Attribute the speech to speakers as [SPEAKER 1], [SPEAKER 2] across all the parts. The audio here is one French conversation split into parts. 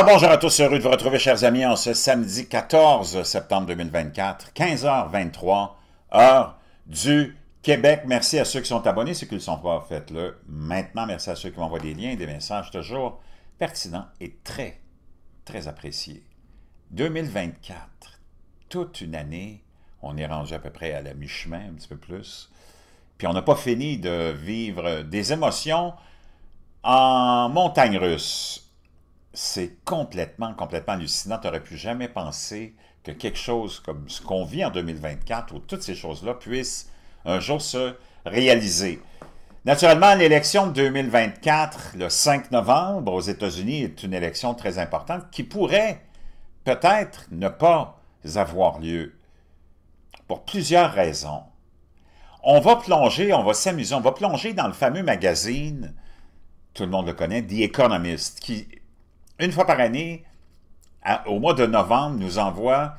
[SPEAKER 1] Ah, bonjour à tous, heureux de vous retrouver, chers amis, en ce samedi 14 septembre 2024, 15h23, heure du Québec. Merci à ceux qui sont abonnés, ceux qui ne le sont pas, faites-le maintenant. Merci à ceux qui m'envoient des liens des messages toujours pertinents et très, très appréciés. 2024, toute une année, on est rendu à peu près à la mi-chemin, un petit peu plus. Puis on n'a pas fini de vivre des émotions en montagne russe c'est complètement, complètement hallucinant. Tu n'aurais pu jamais penser que quelque chose comme ce qu'on vit en 2024, ou toutes ces choses-là, puissent un jour se réaliser. Naturellement, l'élection de 2024, le 5 novembre, aux États-Unis, est une élection très importante qui pourrait peut-être ne pas avoir lieu pour plusieurs raisons. On va plonger, on va s'amuser, on va plonger dans le fameux magazine, tout le monde le connaît, The Economist, qui une fois par année, au mois de novembre, nous envoie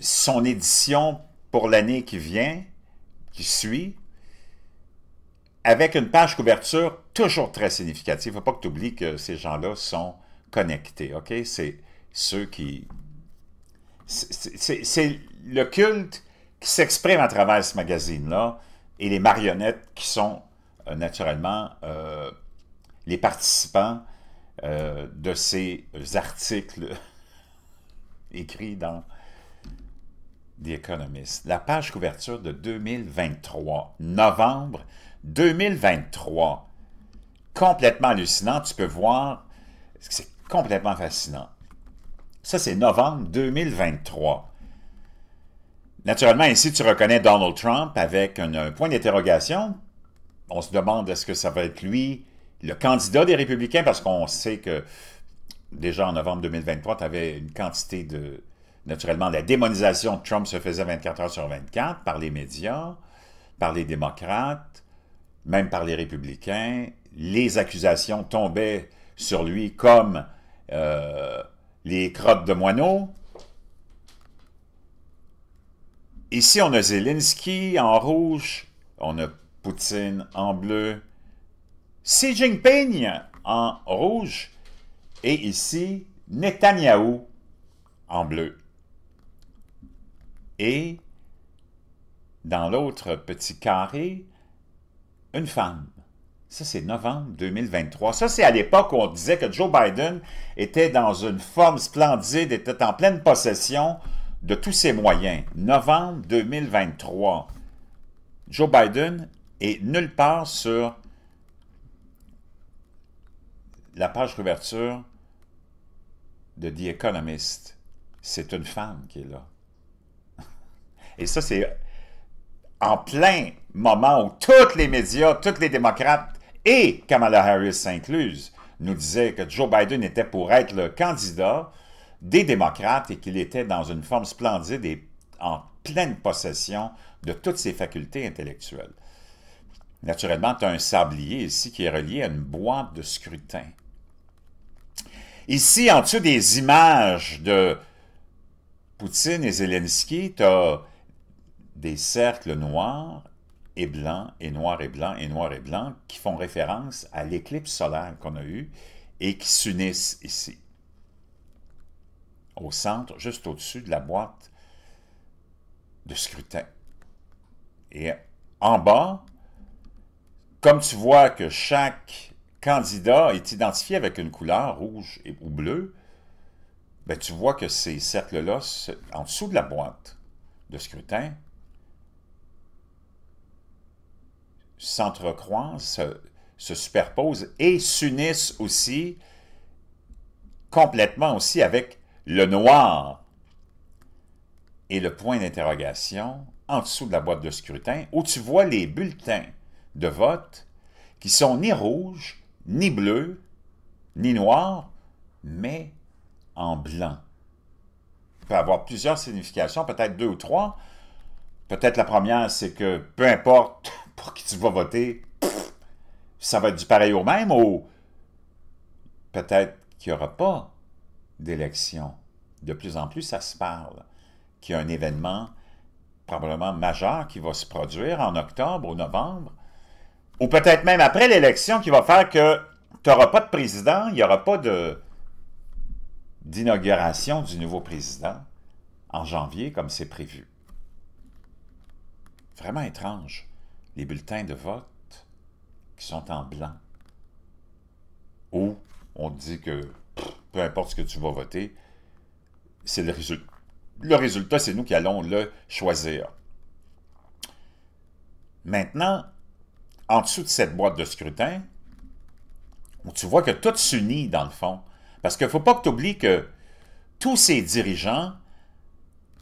[SPEAKER 1] son édition pour l'année qui vient, qui suit, avec une page couverture toujours très significative. Il ne faut pas que tu oublies que ces gens-là sont connectés, OK? C'est ceux qui... C'est le culte qui s'exprime à travers ce magazine-là et les marionnettes qui sont euh, naturellement euh, les participants euh, de ces articles écrits dans The Economist. La page couverture de 2023, novembre 2023. Complètement hallucinant, tu peux voir, c'est complètement fascinant. Ça, c'est novembre 2023. Naturellement, ici, tu reconnais Donald Trump avec un point d'interrogation. On se demande est-ce que ça va être lui le candidat des Républicains, parce qu'on sait que déjà en novembre 2023, tu avais une quantité de... Naturellement, la démonisation de Trump se faisait 24 heures sur 24 par les médias, par les démocrates, même par les républicains. Les accusations tombaient sur lui comme euh, les crottes de moineaux. Ici, on a Zelensky en rouge, on a Poutine en bleu, Xi Jinping en rouge et ici Netanyahu en bleu. Et dans l'autre petit carré, une femme. Ça, c'est novembre 2023. Ça, c'est à l'époque où on disait que Joe Biden était dans une forme splendide, était en pleine possession de tous ses moyens. Novembre 2023. Joe Biden est nulle part sur la page couverture de The Economist, c'est une femme qui est là. Et ça, c'est en plein moment où tous les médias, tous les démocrates et Kamala Harris incluse nous disaient que Joe Biden était pour être le candidat des démocrates et qu'il était dans une forme splendide et en pleine possession de toutes ses facultés intellectuelles. Naturellement, tu as un sablier ici qui est relié à une boîte de scrutin. Ici, en dessous des images de Poutine et Zelensky, tu as des cercles noirs et blancs, et noirs et blancs, et noirs et blancs, qui font référence à l'éclipse solaire qu'on a eue et qui s'unissent ici, au centre, juste au-dessus de la boîte de scrutin. Et en bas, comme tu vois que chaque candidat est identifié avec une couleur rouge ou bleue, ben, tu vois que ces cercles-là, en dessous de la boîte de scrutin, s'entrecroisent, se, superposent et s'unissent aussi complètement aussi avec le noir et le point d'interrogation en dessous de la boîte de scrutin où tu vois les bulletins de vote qui sont ni rouges ni bleu, ni noir, mais en blanc. Il peut avoir plusieurs significations, peut-être deux ou trois. Peut-être la première, c'est que peu importe pour qui tu vas voter, ça va être du pareil au même ou peut-être qu'il n'y aura pas d'élection. De plus en plus, ça se parle qu'il y a un événement probablement majeur qui va se produire en octobre ou novembre ou peut-être même après l'élection, qui va faire que tu n'auras pas de président, il n'y aura pas de d'inauguration du nouveau président en janvier comme c'est prévu. Vraiment étrange, les bulletins de vote qui sont en blanc. Ou on dit que peu importe ce que tu vas voter, c'est le résultat. Le résultat, c'est nous qui allons le choisir. Maintenant, en dessous de cette boîte de scrutin, tu vois que tout s'unit dans le fond. Parce qu'il ne faut pas que tu oublies que tous ces dirigeants,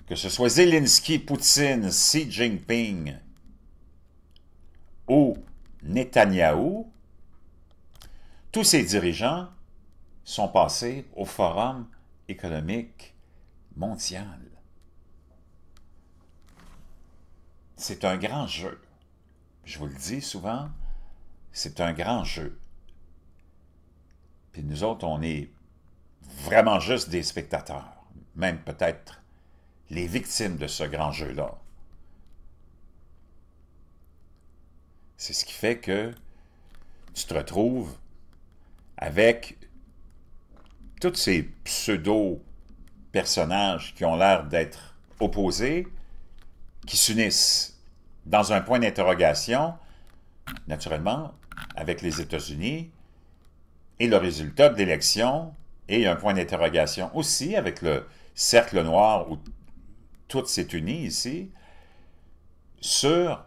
[SPEAKER 1] que ce soit Zelensky, Poutine, Xi Jinping ou Netanyahu, tous ces dirigeants sont passés au Forum économique mondial. C'est un grand jeu je vous le dis souvent, c'est un grand jeu. Puis nous autres, on est vraiment juste des spectateurs, même peut-être les victimes de ce grand jeu-là. C'est ce qui fait que tu te retrouves avec tous ces pseudo-personnages qui ont l'air d'être opposés, qui s'unissent dans un point d'interrogation, naturellement, avec les États-Unis et le résultat de l'élection, et un point d'interrogation aussi avec le cercle noir où tout s'est uni ici, sur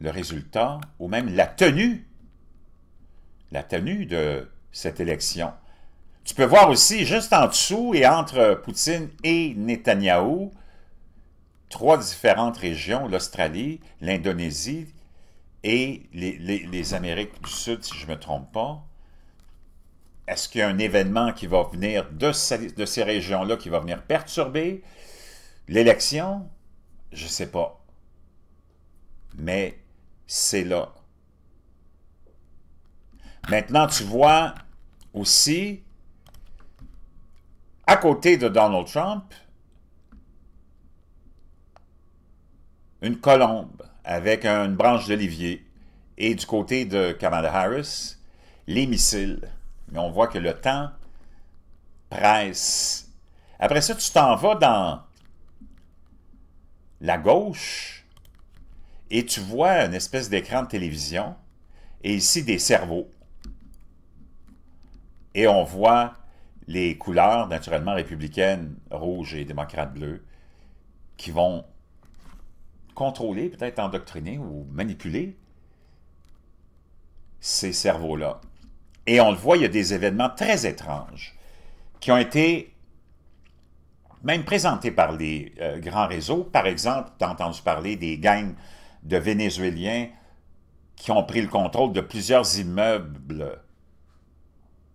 [SPEAKER 1] le résultat ou même la tenue, la tenue de cette élection. Tu peux voir aussi, juste en dessous et entre Poutine et Netanyahou, trois différentes régions, l'Australie, l'Indonésie et les, Amériques du Sud, si je ne me trompe pas. Est-ce qu'il y a un événement qui va venir de, de ces régions-là qui va venir perturber l'élection? Je ne sais pas. Mais c'est là. Maintenant, tu vois aussi, à côté de Donald Trump, une colombe avec une branche d'olivier. Et du côté de Kamala Harris, les missiles. Mais on voit que le temps presse. Après ça, tu t'en vas dans la gauche et tu vois une espèce d'écran de télévision et ici des cerveaux. Et on voit les couleurs naturellement républicaines, rouge et démocrate bleu, qui vont contrôler, peut-être endoctriner ou manipuler ces cerveaux-là. Et on le voit, il y a des événements très étranges qui ont été même présentés par les euh, grands réseaux. Par exemple, tu as entendu parler des gangs de Vénézuéliens qui ont pris le contrôle de plusieurs immeubles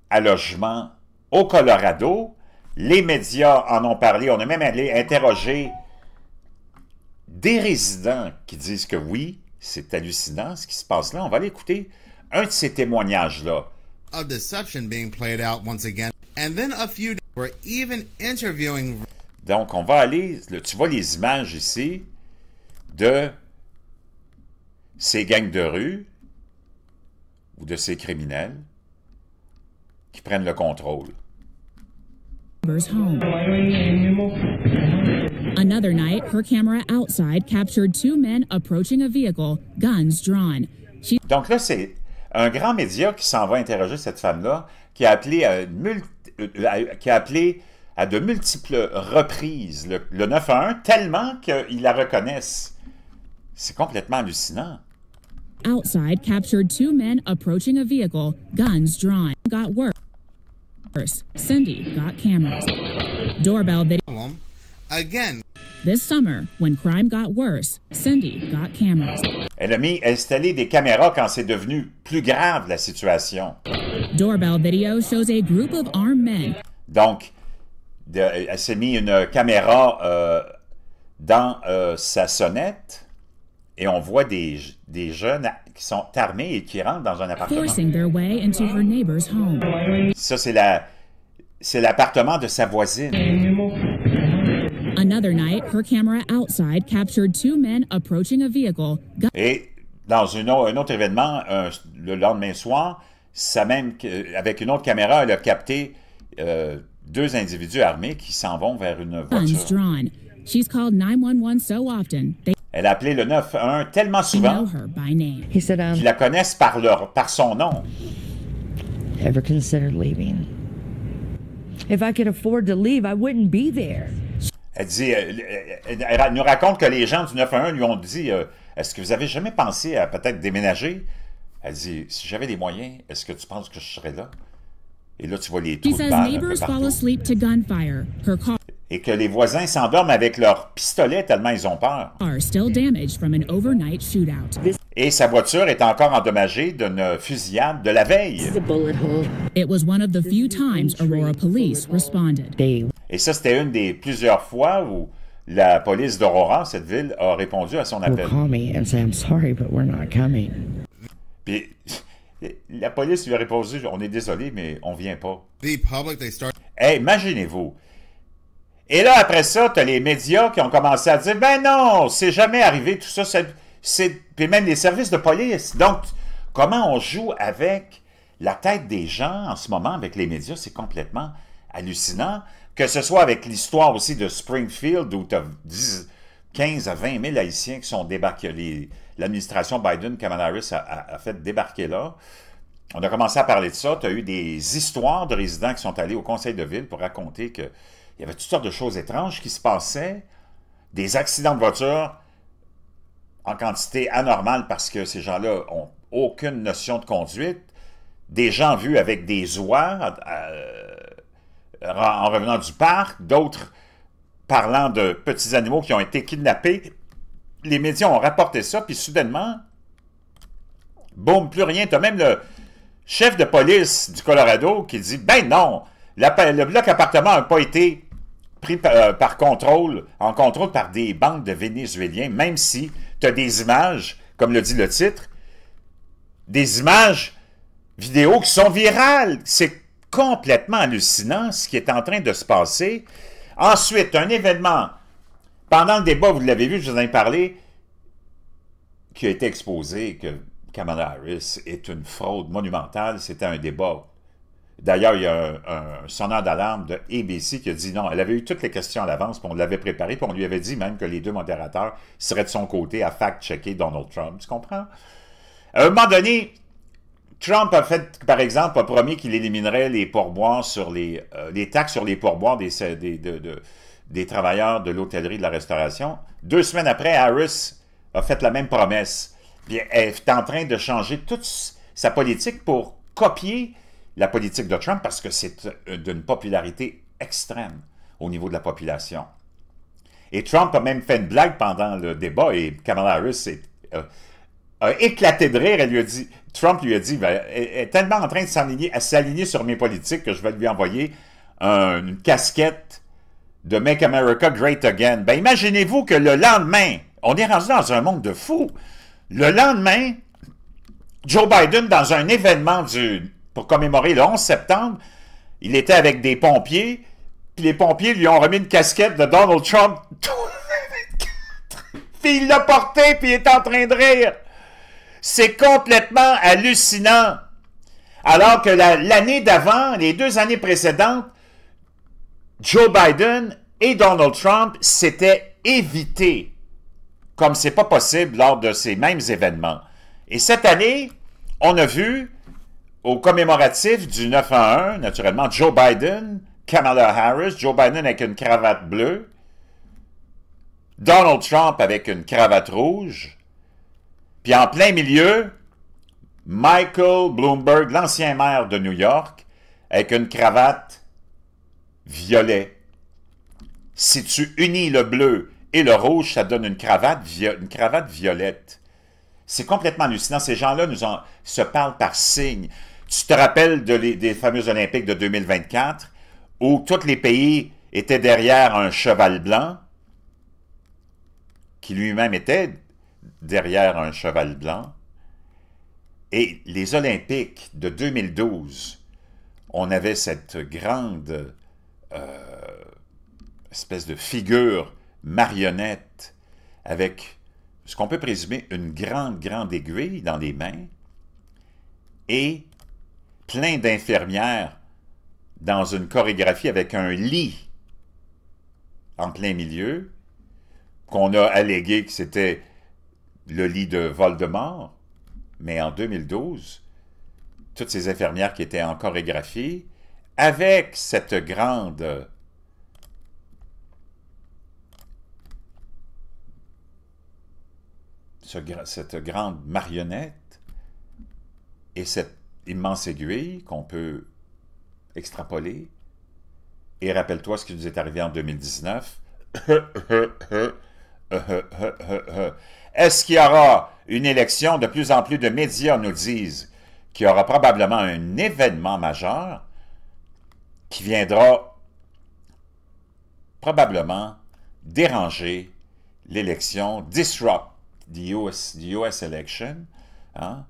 [SPEAKER 1] à logement au Colorado. Les médias en ont parlé. On a même allé interroger des résidents qui disent que oui, c'est hallucinant ce qui se passe là. On va aller écouter un de ces témoignages-là. Donc, on va aller, tu vois les images ici de ces gangs de rue ou de ces criminels qui prennent le contrôle.
[SPEAKER 2] Another night, her camera outside captured two men approaching a vehicle, guns drawn.
[SPEAKER 1] Donc là, c'est un grand média qui s'en va interroger cette femme-là, qui a appelé à, euh, qui a appelé à de multiples reprises le, le 911 tellement qu'ils la reconnaissent. C'est complètement hallucinant.
[SPEAKER 2] Outside captured two men approaching a vehicle, guns drawn. Got worse. Cindy got cameras. Doorbell video. Again. Elle
[SPEAKER 1] a mis installer des caméras quand c'est devenu plus grave la situation.
[SPEAKER 2] Doorbell video shows a group
[SPEAKER 1] of armed men. Donc, elle s'est mis une caméra euh, dans euh, sa sonnette et on voit des, des jeunes qui sont armés et qui rentrent dans un appartement. Ça, c'est la c'est l'appartement de sa voisine.
[SPEAKER 2] Another night, her camera outside captured two men approaching a vehicle.
[SPEAKER 1] Et dans un autre événement, le lendemain soir, ça même, avec une autre caméra, elle a capté euh, deux individus armés qui s'en vont vers une voiture. She's called 911 so often. They elle a appelé le 911 tellement souvent um, qu'ils la connaissent par, leur, par son nom. Ever considered leaving?
[SPEAKER 2] If I could afford to leave, I wouldn't be there.
[SPEAKER 1] Elle, dit, euh, nous raconte que les gens du 911 lui ont dit euh, Est-ce que vous avez jamais pensé à peut-être déménager Elle dit Si j'avais des moyens, est-ce que tu penses que je serais là Et là, tu vois les trous de balle Et que les voisins s'endorment avec leurs pistolets tellement ils ont peur. Et sa voiture est encore endommagée d'une fusillade de la veille. Et ça, c'était une des plusieurs fois où la police d'Aurora, cette ville, a répondu à son appel. Puis la police lui a répondu On est désolé, mais on vient pas. Hey, imaginez-vous. Et là, après ça, tu as les médias qui ont commencé à dire Ben non, c'est jamais arrivé, tout ça. C'est... Puis même les services de police. Donc, comment on joue avec la tête des gens en ce moment avec les médias, c'est complètement hallucinant que ce soit avec l'histoire aussi de Springfield, où tu as 10, 15 à 20 000 Haïtiens qui sont débarqués. L'administration Biden, Kamala Harris, a, fait débarquer là. On a commencé à parler de ça. Tu as eu des histoires de résidents qui sont allés au conseil de ville pour raconter qu'il y avait toutes sortes de choses étranges qui se passaient. Des accidents de voiture en quantité anormale parce que ces gens-là n'ont aucune notion de conduite. Des gens vus avec des oies en revenant du parc, d'autres parlant de petits animaux qui ont été kidnappés. Les médias ont rapporté ça, puis soudainement, boum, plus rien. Tu as même le chef de police du Colorado qui dit Ben non, le bloc appartement n'a pas été pris euh, par, contrôle, en contrôle par des banques de Vénézuéliens, même si tu as des images, comme le dit le titre, des images vidéo qui sont virales. C'est complètement hallucinant ce qui est en train de se passer. Ensuite, un événement, pendant le débat, vous l'avez vu, je vous en ai parlé, qui a été exposé que Kamala Harris est une fraude monumentale, c'était un débat. D'ailleurs, il y a un, un d'alarme de ABC qui a dit non, elle avait eu toutes les questions à l'avance, puis on l'avait préparé, puis on lui avait dit même que les deux modérateurs seraient de son côté à fact-checker Donald Trump. Tu comprends? À un moment donné, Trump a fait, par exemple, a promis qu'il éliminerait les pourboires sur les, euh, les taxes sur les pourboires des, des travailleurs de l'hôtellerie de la restauration. Deux semaines après, Harris a fait la même promesse. Puis elle est en train de changer toute sa politique pour copier la politique de Trump parce que c'est d'une popularité extrême au niveau de la population. Et Trump a même fait une blague pendant le débat et Kamala Harris euh, a éclaté de rire. Elle lui a dit Trump lui a dit, ben, est tellement en train de s'aligner sur mes politiques que je vais lui envoyer une casquette de Make America Great Again. Ben, imaginez-vous que le lendemain, on est rendu dans un monde de fous. Le lendemain, Joe Biden, dans un événement du, pour commémorer le 11 septembre, il était avec des pompiers, puis les pompiers lui ont remis une casquette de Donald Trump. puis il l'a portée, puis il est en train de rire. C'est complètement hallucinant. Alors que l'année d'avant, les deux années précédentes, Joe Biden et Donald Trump s'étaient évités, comme c'est pas possible lors de ces mêmes événements. Et cette année, on a vu au commémoratif du 9 1, naturellement, Joe Biden, Kamala Harris, Joe Biden avec une cravate bleue, Donald Trump avec une cravate rouge, puis en plein milieu, Michael Bloomberg, l'ancien maire de New York, avec une cravate violet. Si tu unis le bleu et le rouge, ça donne une cravate, violette. C'est complètement hallucinant. Ces gens-là nous en, se parlent par signes. Tu te rappelles des fameux Olympiques de 2024 où tous les pays étaient derrière un cheval blanc qui lui-même était derrière un cheval blanc. Et les Olympiques de 2012, on avait cette grande euh, espèce de figure marionnette avec ce qu'on peut présumer une grande, grande aiguille dans les mains et plein d'infirmières dans une chorégraphie avec un lit en plein milieu qu'on a allégué que c'était le lit de Voldemort, mais en 2012, toutes ces infirmières qui étaient en chorégraphie, avec cette grande cette grande marionnette et cette immense aiguille qu'on peut extrapoler. Et rappelle-toi ce qui nous est arrivé en 2019. Est-ce qu'il y aura une élection? De plus en plus de médias nous disent qu'il y aura probablement un événement majeur qui viendra probablement déranger l'élection, disrupt the US, election. Hein?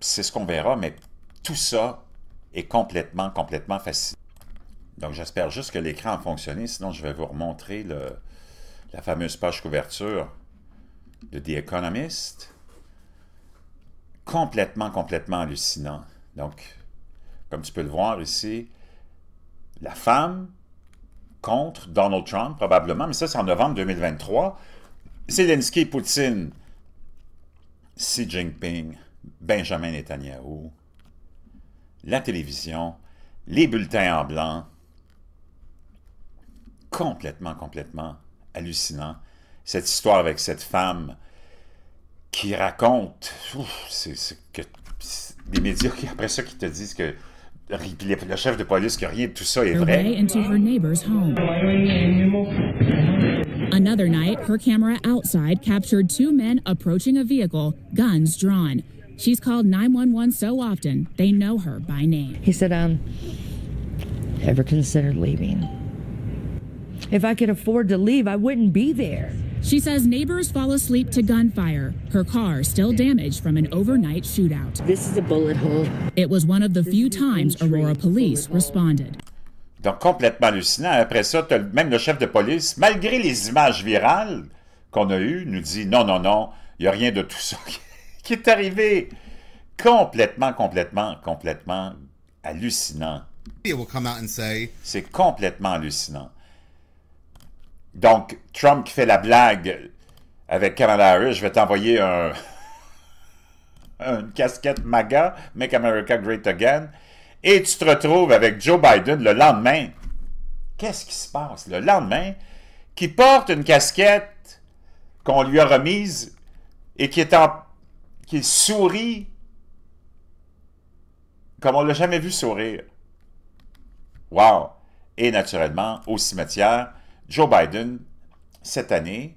[SPEAKER 1] C'est ce qu'on verra, mais tout ça est complètement, complètement facile. Donc, j'espère juste que l'écran a fonctionné, sinon je vais vous remontrer le, la fameuse page couverture de The Economist. Complètement, complètement hallucinant. Donc, comme tu peux le voir ici, la femme contre Donald Trump, probablement, mais ça, c'est en novembre 2023. Zelensky, Poutine, Xi Jinping, Benjamin Netanyahu, la télévision, les bulletins en blanc, complètement, complètement hallucinant. Cette histoire avec cette femme qui raconte, c'est que les médias qui après ça qui te disent que le chef de police que rien de tout ça est vrai.
[SPEAKER 2] Another night, her camera outside captured two men approaching a vehicle, guns drawn. She's called 911 so often, they know her by name. He said, um, ever considered leaving? If I could afford to leave, I wouldn't be there. She says neighbors fall asleep to gunfire, her car still damaged from an overnight shootout. This is a bullet hole. It was one of the few times Aurora police responded.
[SPEAKER 1] Donc complètement hallucinant. Après ça, même le chef de police, malgré les images virales qu'on a eues, nous dit non, non, non, il n'y a rien de tout ça qui est arrivé. Complètement, complètement, complètement hallucinant. C'est complètement hallucinant. Donc, Trump qui fait la blague avec Kamala Harris, je vais t'envoyer un, une casquette MAGA, Make America Great Again, et tu te retrouves avec Joe Biden le lendemain. Qu'est-ce qui se passe le lendemain? Qui porte une casquette qu'on lui a remise et qui est en, qui sourit comme on l'a jamais vu sourire. Wow! Et naturellement, au cimetière, Joe Biden, cette année,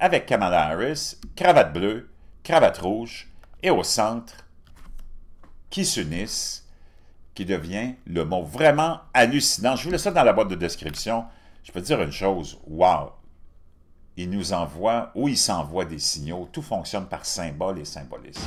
[SPEAKER 1] avec Kamala Harris, cravate bleue, cravate rouge, et au centre, qui s'unissent, qui devient le mot vraiment hallucinant. Je vous laisse ça dans la boîte de description. Je peux dire une chose, wow! Il nous envoie, ou il s'envoie des signaux, tout fonctionne par symbole et symbolisme.